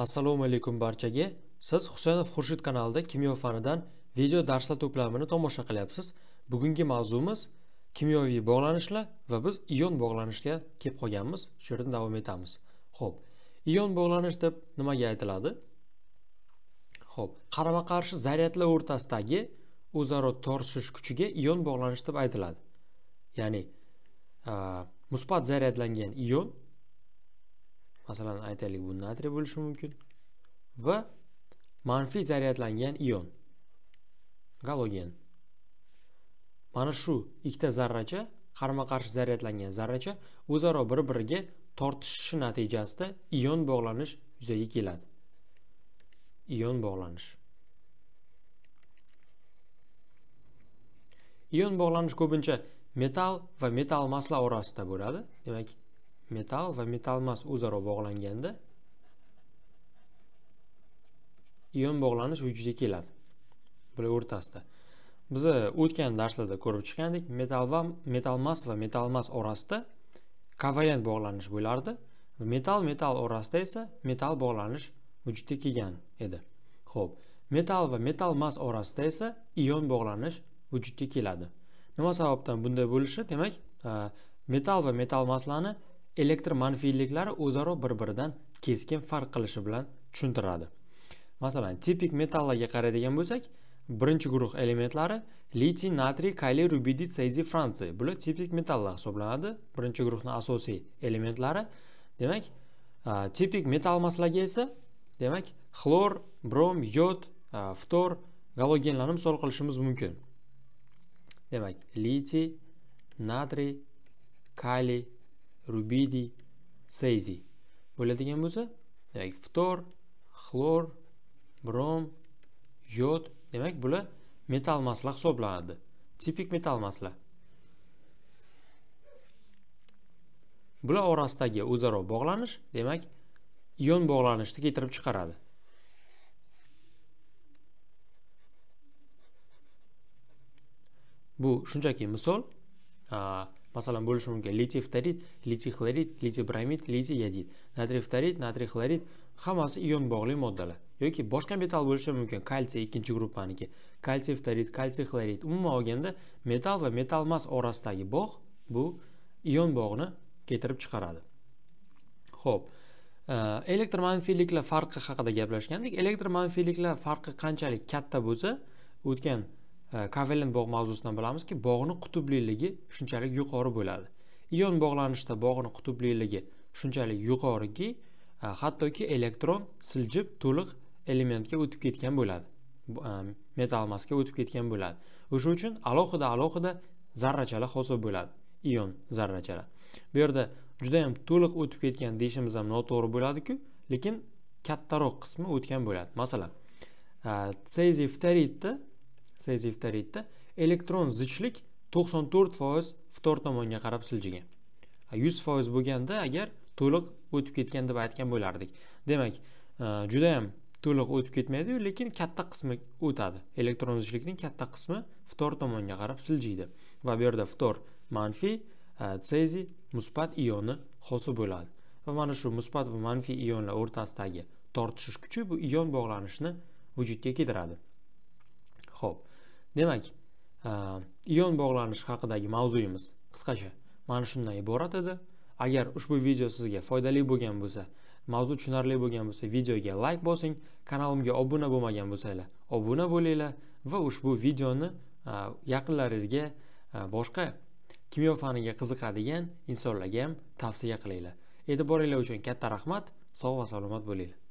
assalomu alaykum barchaga siz husanov xurshid kanalida kimyo fanidan video darslar to'plamini tomosha qilyapsiz bugungi mavzumiz kimyoviy bog'lanishlar va biz ion bog'lanishga kelib qolganmiz shu yerdan davom etamiz ho'p ion bog'lanish deb nimaga aytiladi ho'p qarama qarshi zaryadlar o'rtasidagi o'zaro tortishish kuchiga ion bog'lanish deb aytiladi ya'ni musbat zaryadlangan ion masalan aytaylik bu natriy bo'lishi mumkin va manfiy zaryadlangan ion galogen mana shu ikkita zarracha qarama qarshi zaryadlangan zarracha o'zaro bir biriga tortishishi natijasida ion bog'lanish yuzaga keladi ion bog'lanish ion bog'lanish ko'pincha metal va metal masla orasida bo'ladi demak metal va metalmas o'zaro bog'langanda ion bog'lanish vujudga keladi bular o'rtasida biz o'tgan darslarda ko'rib chiqqandik metal va metalmas va metalmas orasida kovalent bog'lanish bo'lardi metal metal orasida esa metal bog'lanish vujudga kelgan edi ho'p metal va metalmas orasida esa ion bog'lanish vujudga keladi nima sababdan bunday bo'lishi demak metal va metalmaslarni elektr manfiyliklari o'zaro bir biridan keskin farq qilishi bilan tushuntiradi masalan tipik metallarga qaraydigan bo'lsak birinchi guruh elementlari litiy natriy kaliy rubidi seyzi fransiy bular tipik metallar hisoblanadi birinchi guruhni asosiy elementlari demak tipik metall almaslarga esa demak xlor brom yod ftor galogenlarni misol qilishimiz mumkin demak litiy natriy kaliy rubidi seyzi bo'ladigan bo'lsa demak ftor xlor brom yod demak bular metall masla hisoblanadi tipik metall masla bular orasidagi o'zaro bog'lanish demak ion bog'lanishni keltirib chiqaradi bu shunchaki misol masalan bo'lishi mumkin litiy ftorid litiy xlorid litiy bromid litiy yodid natriy ftorid natriy xlorid hammasi ion bog'li moddalar yoki boshqa metal bo'lishi mumkin kalsiy ikkinchi gruppaniki kalsiy ftorid kalsiy xlorid umuman olganda metal va metalmas orasidagi bog' bu ion bog'ni keltirib chiqaradi ho'p elektromanfiyliklar farqi haqida gaplashgandik elektr elektromanfiyliklar farqi qanchalik katta bo'lsa o'tgan kavelin э, bog' mavzusidan bilamizki bog'ni qutubliligi shunchalik yuqori bo'ladi ion bog'lanishda bog'ni qutubliligi shunchalik yuqoriki e, hattoki elektron siljib to'liq elementga o'tib ketgan bo'ladi e, metal o'tib ketgan bo'ladi o'sha uchun alohida alohida zarrachalar hosil bo'ladi ion zarrachalar bu yerda juda to'liq o'tib ketgan deyishimiz ham noto'g'ri bo'ladiku lekin kattaroq qismi o'tgan bo'ladi masalan e, seziftaritda seziftaridda elektron zichlik 94 foiz ftor tomonga qarab siljigan 100 foiz bo'lganda agar to'liq o'tib ketgan deb aytgan bo'lardik demak e, juda ham to'liq o'tib ketmaydi, lekin katta qismi o'tadi elektron zichlikning katta qismi ftor tomonga qarab siljiydi va bu yerda ftor manfiy e, sezi musbat ioni hosil bo'ladi va mana shu musbat va manfiy ionlar o'rtasidagi tortishish kuchi bu ion bog'lanishni vujudga keltiradi demak ion bog'lanish haqidagi mavzuyimiz qisqacha mana shundan iborat edi agar ushbu video sizga foydali bo'lgan bo'lsa mavzu tushunarli bo'lgan bo'lsa videoga layk like bosing kanalimga obuna bo'lmagan bo'lsanglar obuna bo'linglar va ushbu videoni yaqinlaringizga boshqa kimyo faniga qiziqadigan insonlarga ham tavsiya qilinglar e'tiboringlar uchun katta rahmat sog' va salomat bo'linglar